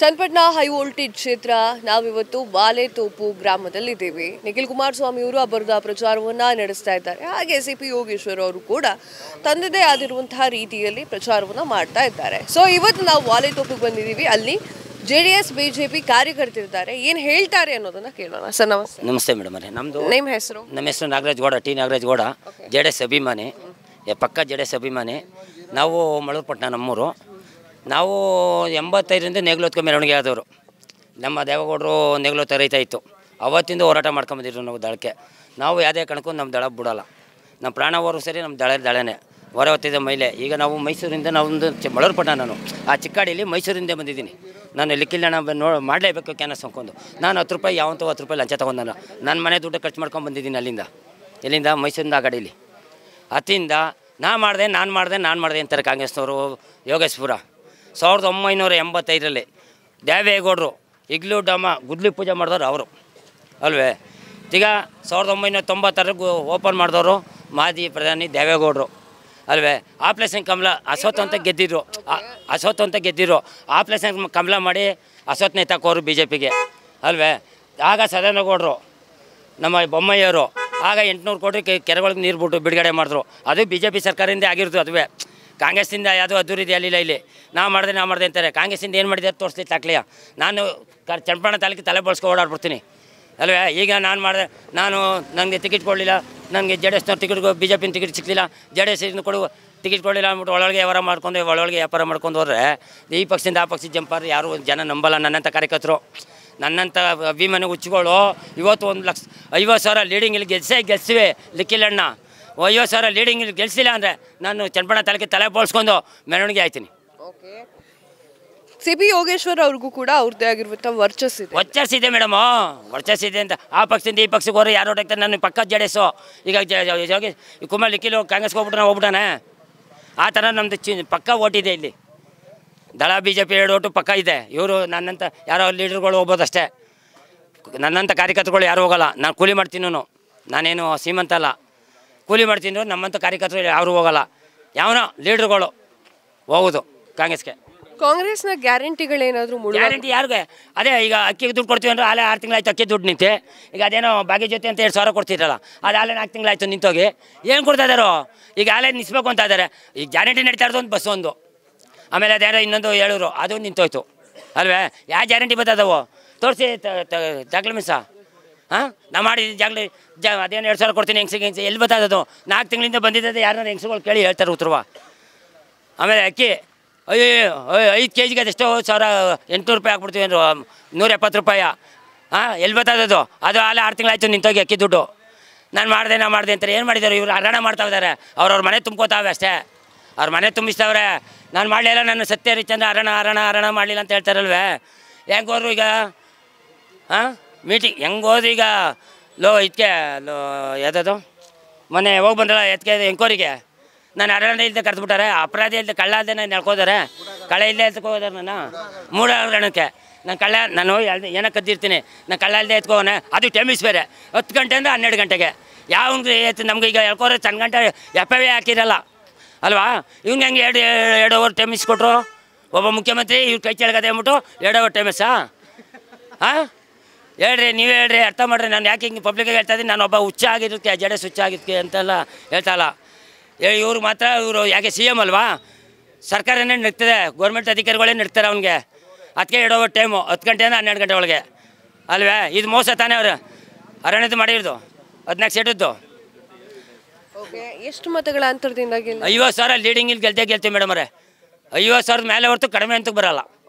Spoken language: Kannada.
ಚನ್ನಪಟ್ಟಣ ಹೈ ವೋಲ್ಟೇಜ್ ಕ್ಷೇತ್ರ ನಾವಿವತ್ತು ಬಾಲೆತೋಪು ಗ್ರಾಮದಲ್ಲಿದ್ದೀವಿ ನಿಖಿಲ್ ಕುಮಾರಸ್ವಾಮಿ ಅವರು ಅಬ್ಬರದ ಪ್ರಚಾರವನ್ನು ನಡೆಸ್ತಾ ಇದ್ದಾರೆ ಹಾಗೆ ಸಿ ಪಿ ಯೋಗೇಶ್ವರ್ ಅವರು ಕೂಡ ತಂದದೇ ಆದಿರುವಂತಹ ರೀತಿಯಲ್ಲಿ ಪ್ರಚಾರವನ್ನು ಮಾಡ್ತಾ ಇದ್ದಾರೆ ಸೊ ಇವತ್ತು ನಾವು ಬಾಲೆತೋಪಿಗೆ ಬಂದಿದ್ದೀವಿ ಅಲ್ಲಿ J D S B J P ಕಾರ್ಯಕರ್ತರಿದ್ದಾರೆ ಏನು ಹೇಳ್ತಾರೆ ಅನ್ನೋದನ್ನ ಕೇಳೋಣ ಸರ್ ನಮಸ್ತೆ ನಮಸ್ತೆ ಮೇಡಮ್ ಅವರೇ ನಮ್ಮದು ನಿಮ್ಮ ಹೆಸರು ನಮ್ಮ ಹೆಸರು Nagaraj Gowda T Nagaraj Gowda J D S ಅಭಿಮಾನಿ ಪಕ್ಕ ಜೆ ಡಿ ಎಸ್ ಅಭಿಮಾನಿ ನಾವು ಮಳೂರ್ಪಟ್ಟಣ ನಮ್ಮೂರು ನಾವು ಎಂಬತ್ತೈದರಿಂದ ನೇಗ್ಲೋತ್ಕೊ ಮೆರವಣಿಗೆ ಆದವರು ನಮ್ಮ ದೇವಗೌಡರು ನೆಗಲು ರೈತ ಇತ್ತು ಅವತ್ತಿಂದ ಹೋರಾಟ ಮಾಡ್ಕೊಂಬಂದಿದ್ರು ನಾವು ದಳಕ್ಕೆ ನಾವು ಯಾವುದೇ ಕಣಕ್ಕೂ ನಮ್ಮ ದಳ ಬಿಡೋಲ್ಲ ನಮ್ಮ ಪ್ರಾಣವರು ಸರಿ ನಮ್ಮ ದಳ ದಳನೇ ಹೊರ ಹೊತ್ತಿದ್ದ ಮೈಲೆ ಈಗ ನಾವು ಮೈಸೂರಿಂದ ನಾವೊಂದು ಪಟ್ಟ ನಾನು ಆ ಚಿಕ್ಕಾಡಿಯಲ್ಲಿ ಮೈಸೂರಿಂದ ಬಂದಿದ್ದೀನಿ ನಾನು ಲಿಕ್ಕಿಲ್ಲಣ್ಣ ನೋ ಮಾಡಲೇಬೇಕು ಕ್ಯಾನಸ್ ಹಾಕೊಂಡು ನಾನು ಹತ್ತು ರೂಪಾಯಿ ಯಾವಂತೂ ಹತ್ತು ರೂಪಾಯಿ ಲಂಚ ತೊಗೊಂಡಾನ ನನ್ನ ಮನೆ ದುಡ್ಡು ಖರ್ಚು ಮಾಡ್ಕೊಂಡು ಬಂದಿದ್ದೀನಿ ಅಲ್ಲಿಂದ ಇಲ್ಲಿಂದ ಮೈಸೂರಿಂದ ಆ ಗಾಡೀಲಿ ಅತ್ತಿಂದ ನಾ ಮಾಡಿದೆ ನಾನು ಮಾಡಿದೆ ನಾನು ಮಾಡಿದೆ ಅಂತಾರೆ ಕಾಂಗ್ರೆಸ್ನವರು ಯೋಗೇಶ್ಪುರ ಸಾವಿರದ ಒಂಬೈನೂರ ಎಂಬತ್ತೈದರಲ್ಲಿ ದೇವೇಗೌಡರು ಇಗ್ಲೂ ಡಾಮ ಗುದ್ಲಿ ಪೂಜೆ ಮಾಡಿದವರು ಅವರು ಅಲ್ವೇ ಈಗ ಸಾವಿರದ ಒಂಬೈನೂರ ತೊಂಬತ್ತಾರಕ್ಕೆ ಓಪನ್ ಮಾಡಿದವರು ಮಾಜಿ ಪ್ರಧಾನಿ ದೇವೇಗೌಡರು ಅಲ್ವೇ ಆಪ್ರೇಷನ್ ಕಮಲ ಅಸೋತ್ ಅಂತ ಗೆದ್ದಿದ್ರು ಅಸೋತ್ ಅಂತ ಗೆದ್ದಿದ್ರು ಆಪ್ರೇಷನ್ ಕಮಲ ಮಾಡಿ ಅಸೋತ್ನೇ ತಕ್ಕೋರು ಬಿ ಜೆ ಪಿಗೆ ಅಲ್ವೇ ಆಗ ಸದಾನಗೌಡರು ನಮ್ಮ ಬೊಮ್ಮಯ್ಯವರು ಆಗ ಎಂಟುನೂರು ಕೋಟಿ ಕೆರೆಗಳಿಗೆ ನೀರು ಬಿಟ್ಟು ಬಿಡುಗಡೆ ಮಾಡಿದ್ರು ಅದು ಬಿ ಜೆ ಪಿ ಸರ್ಕಾರದಿಂದ ಆಗಿರ್ತು ಅದುವೇ ಕಾಂಗ್ರೆಸ್ಸಿಂದ ಯಾವುದೋ ಅದ್ದೂರಿದೆ ಅಲ್ಲಿಲ್ಲ ಇಲ್ಲಿ ನಾವು ಮಾಡಿದೆ ನಾವು ಮಾಡಿದೆ ಅಂತಾರೆ ಕಾಂಗ್ರೆಸ್ಸಿಂದ ಏನು ಮಾಡಿದೆ ತೋರಿಸ್ಲಿ ತಾಕ್ಲಿಯ ನಾನು ಕ ಚನ್ನಪಣ ತಾಲೂಕಿಗೆ ತಲೆ ಬಳಸ್ಕೊ ಓಡಾಡ್ಬಿಡ್ತೀನಿ ಅಲ್ವೇ ಈಗ ನಾನು ಮಾಡಿದೆ ನಾನು ನನಗೆ ಟಿಕೆಟ್ ಕೊಡಲಿಲ್ಲ ನನಗೆ ಜೆ ಡಿ ಎಸ್ನವ್ರ ಟಿಕೆಟ್ ಬಿ ಜೆ ಪಿನ ಟಿಕೆಟ್ ಸಿಕ್ಕಲಿಲ್ಲ ಜೆ ಡಿ ಎಸ್ ಕೊಡು ಟಿಕೆಟ್ ಕೊಡಲಿಲ್ಲ ಅಂದ್ಬಿಟ್ಟು ಒಳಗೆ ವ್ಯವಹಾರ ಮಾಡ್ಕೊಂಡು ಒಳಗೆ ವ್ಯಾಪಾರ ಮಾಡ್ಕೊಂಡು ಹೋದ್ರೆ ಈ ಪಕ್ಷದಿಂದ ಆ ಪಕ್ಷದ ಜಂಪಾರು ಯಾರು ಜನ ನಂಬಲ್ಲ ನನ್ನಂಥ ಕಾರ್ಯಕರ್ತರು ನನ್ನಂಥ ಅಭಿಮಾನಿ ಹುಚ್ಚುಗಳು ಇವತ್ತು ಒಂದು ಲಕ್ಷ ಐವತ್ತು ಸಾವಿರ ಲೀಡಿಂಗ್ ಇಲ್ಲಿ ಗೆಲ್ಸೇ ಗೆಲ್ಸಿವೆ ಲಿಕ್ಕಿಲ್ಲಣ್ಣ ಅಯ್ಯೋ ಸರ್ ಲೀಡಿಂಗ್ ಗೆಲ್ಸಿಲ್ಲ ಅಂದರೆ ನಾನು ಚನ್ನಪಣ ತಲೆಗೆ ತಲೆ ಬೋಳ್ಸ್ಕೊಂಡು ಮೆರವಣಿಗೆ ಆಯ್ತೀನಿ ಸಿ ಬಿ ಯೋಗೇಶ್ವರ್ ಅವ್ರಿಗೂ ಕೂಡ ಅವ್ರದ್ದೇ ವರ್ಚಸ್ ಆಗಿರುವಂಥ ವರ್ಚಸ್ ಇದೆ ಮೇಡಮ್ ಇದೆ ಅಂತ ಆ ಪಕ್ಷದಿಂದ ಈ ಪಕ್ಷಕ್ಕೆ ಹೋದ್ರೆ ಯಾರು ಹೊಡೆಕ್ತಾರೆ ನನ್ನ ಪಕ್ಕ ಜೆ ಈಗ ಯೋಗೇಶ್ ಕುಮಾರ್ ಲಿಕ್ಕಿಲು ಕಾಂಗ್ರೆಸ್ಗೆ ಹೋಗ್ಬಿಟ್ಟು ಹೋಗ್ಬಿಟ್ಟಾನೆ ಆ ಥರ ನಮ್ಮದು ಚಿ ಪಕ್ಕ ಓಟಿದೆ ಇಲ್ಲಿ ದಳ ಬಿ ಜೆ ಪಿ ಎರಡು ಓಟು ಪಕ್ಕ ಇದೆ ಇವರು ನನ್ನಂಥ ಯಾರೋ ಲೀಡರ್ಗಳು ಹೋಗ್ಬೋದಷ್ಟೇ ನನ್ನಂಥ ಕಾರ್ಯಕರ್ತರುಗಳು ಯಾರು ಹೋಗೋಲ್ಲ ನಾನು ಕೂಲಿ ಮಾಡ್ತೀನಿ ನಾನೇನು ಸೀಮಂತ ಅಲ್ಲ ಕೂಲಿ ಮಾಡ್ತೀನಿ ನಮ್ಮಂಥ ಕಾರ್ಯಕರ್ತರು ಯಾರು ಹೋಗಲ್ಲ ಯಾವನೋ ಲೀಡ್ರುಗಳು ಹೋಗೋದು ಕಾಂಗ್ರೆಸ್ಗೆ ಕಾಂಗ್ರೆಸ್ನ ಗ್ಯಾರಂಟಿಗಳೇನಾದರೂ ಗ್ಯಾರಂಟಿ ಯಾರಿಗೆ ಅದೇ ಈಗ ಅಕ್ಕಿಗೆ ದುಡ್ಡು ಕೊಡ್ತೀವಿ ಅಂದ್ರೆ ಆಲೆ ಆರು ತಿಂಗಳಾಯ್ತು ಅಕ್ಕಿ ದುಡ್ಡು ನಿಂತೆ ಈಗ ಅದೇನೋ ಭಾಗ್ಯ ಜೊತೆ ಅಂತ ಎರಡು ಸಾವಿರ ಕೊಡ್ತಿದ್ರಲ್ಲ ಅದು ಆಲೆ ನಾಲ್ಕು ತಿಂಗಳಾಯ್ತು ನಿಂತೋಗಿ ಏನು ಕೊಡ್ತಾ ಇದ್ದಾರೋ ಈಗ ಆಲೆ ನಿಸ್ಬೇಕು ಅಂತ ಇದ್ದಾರೆ ಈಗ ಗ್ಯಾರಂಟಿ ನಡೀತಾ ಇರೋದು ಒಂದು ಬಸ್ ಒಂದು ಆಮೇಲೆ ಅದೇನೋ ಇನ್ನೊಂದು ಹೇಳಿದ್ರು ಅದು ನಿಂತೋಯ್ತು ಅಲ್ವೇ ಯಾವ ಗ್ಯಾರಂಟಿ ಬರ್ತದವು ತೋರಿಸಿ ದಾಖಲೆ ಮಿಸ್ಸಾ ಹಾಂ ನಾ ಮಾಡಿದ ಜಾಗಲಿ ಜ ಅದೇನು ಎರಡು ಸಾವಿರ ಕೊಡ್ತೀನಿ ಹೆಂಗ್ಸಿಗೆ ಹೆಂಗ್ಸಿ ಎಲ್ಲಿ ಬತ್ತದದು ನಾಲ್ಕು ತಿಂಗಳಿಂದ ಬಂದಿದ್ದದೆ ಯಾರನ್ನ ಹೆಂಗ್ಸುಗಳು ಕೇಳಿ ಹೇಳ್ತಾರೆ ಉತ್ತರವ ಆಮೇಲೆ ಅಕ್ಕಿ ಅಯ್ಯೋ ಐದು ಕೆ ಜಿಗೆ ಅದೆಷ್ಟೋ ಸಾವಿರ ಎಂಟುನೂರು ರೂಪಾಯಿ ಹಾಕ್ಬಿಡ್ತೀವಿ ಏನು ನೂರ ಎಪ್ಪತ್ತು ರೂಪಾಯಿ ಹಾಂ ಎಲ್ಲಿ ಬತ್ತದದು ಅದು ಆಲೆ ಆರು ತಿಂಗಳಾಯ್ತು ನಿಂತೋಗಿ ಅಕ್ಕಿ ದುಡ್ಡು ನಾನು ಮಾಡಿದೆ ನಾ ಮಾಡಿದೆ ಅಂತಾರೆ ಏನು ಮಾಡಿದ್ದಾರೆ ಇವರು ಹರಣ ಮಾಡ್ತಾ ಇದ್ದಾರೆ ಅವ್ರವ್ರ ಮನೆ ತುಂಬ್ಕೋತಾವೆ ಅಷ್ಟೇ ಅವ್ರ ಮನೆ ತುಂಬಿಸ್ತಾವ್ರೆ ನಾನು ಮಾಡಲಿಲ್ಲ ನಾನು ಸತ್ಯ ರೀಚಂದ್ರೆ ಹರಣ ಹರಣ ಹರಣ ಮಾಡಲಿಲ್ಲ ಅಂತ ಹೇಳ್ತಾರಲ್ವೇ ಹೆಂಗೆ ಈಗ ಹಾಂ ಮೀಟಿಂಗ್ ಹೆಂಗೆ ಈಗ ಲೋ ಇದಕ್ಕೆ ಲೋ ಯಾವುದದು ಮೊನ್ನೆ ಹೋಗಿ ಬಂದ್ರಲ್ಲ ಎತ್ಕೆ ಎಂಕೋರಿಗೆ ನಾನು ಅರಣ್ಯ ಇಲ್ಲದೆ ಕರೆದ್ಬಿಟ್ಟಾರೆ ಅಪರಾಧಿ ಇಲ್ಲದೆ ಕಳ್ಳ ಅಲ್ಲದೆ ನಾನು ನಡ್ಕೋದಾರೆ ಕಳೆ ಇಲ್ಲದೆ ಎತ್ಕೊ ಹೋದಾರೆ ನಾನು ಮೂಡ ಅರಣ್ಯಕ್ಕೆ ನಾನು ಕಳ್ಳ ನಾನು ಏನಕ್ಕೆ ಕದ್ದಿರ್ತೀನಿ ನಾನು ಕಳ್ಳ ಇಲ್ಲದೆ ಎತ್ಕೋನೆ ಅದು ಟೈಮಿಸ್ ಬೇರೆ ಹತ್ತು ಗಂಟೆಯಿಂದ ಹನ್ನೆರಡು ಗಂಟೆಗೆ ಯಾವ ಎತ್ತು ನಮ್ಗೆ ಈಗ ಹೇಳ್ಕೋರೆ ಚೆನ್ನ ಗಂಟೆ ಎಫ್ ಐ ಹಾಕಿರಲ್ಲ ಅಲ್ವಾ ಇವ್ನಿಗೆ ಹೆಂಗೆ ಎರಡು ಎರಡು ಓವರ್ ಟೈಮಿಸ್ ಕೊಟ್ಟರು ಒಬ್ಬ ಮುಖ್ಯಮಂತ್ರಿ ಇವ್ರು ಕೈ ಕೆಳಗದೆ ಅಂದ್ಬಿಟ್ಟು ಎರಡು ಓವರ್ ಟೆಮಿಸಾ ಹಾಂ ಹೇಳ್ರಿ ನೀವೇ ಹೇಳ್ರಿ ಅರ್ಥ ಮಾಡ್ರಿ ನಾನು ಯಾಕೆ ಹಿಂಗೆ ಪಬ್ಲಿಕ್ಕಾಗಿ ಹೇಳ್ತಾ ಇದ್ದೀನಿ ನಾನು ಒಬ್ಬ ಹುಚ್ಚ ಆಗಿರುತ್ತೆ ಜಡೆ ಹುಚ್ಚ ಆಗಿದ್ದಕ್ಕೆ ಅಂತೆಲ್ಲ ಹೇಳಿ ಇವ್ರು ಮಾತ್ರ ಇವರು ಯಾಕೆ ಸಿ ಎಮ್ ಅಲ್ವಾ ಸರ್ಕಾರನೇ ನಿಡ್ತದೆ ಗೌರ್ಮೆಂಟ್ ಅಧಿಕಾರಿಗಳೇ ನಿಡ್ತಾರೆ ಅವ್ನಿಗೆ ಅದಕ್ಕೆ ಇಡೋ ಟೈಮು ಹತ್ತು ಗಂಟೆಯಿಂದ ಹನ್ನೆರಡು ಗಂಟೆ ಒಳಗೆ ಅಲ್ವೇ ಇದು ಮೋಸ ತಾನೇ ಅವರು ಅರಣ್ಯದ ಮಾಡಿರೋದು ಹದಿನಾಲ್ಕು ಸೀಟದ್ದು ಎಷ್ಟು ಮತಗಳ ಅಂತರದಿಂದ ಐವತ್ತು ಸಾವಿರ ಲೀಡಿಂಗಿಲ್ಲಿ ಗೆಲ್ತೇ ಗೆಲ್ತೀವಿ ಮೇಡಮ್ ಅವರೇ ಐವತ್ತು ಸಾವಿರದ ಮೇಲೆ ಹೊರತು ಕಡಿಮೆ ಅಂತ ಬರಲ್ಲ